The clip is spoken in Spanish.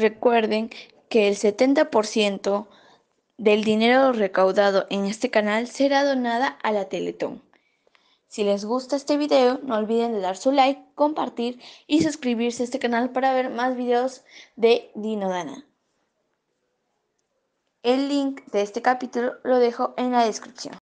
Recuerden que el 70% del dinero recaudado en este canal será donada a la Teletón. Si les gusta este video, no olviden de dar su like, compartir y suscribirse a este canal para ver más videos de Dinodana. El link de este capítulo lo dejo en la descripción.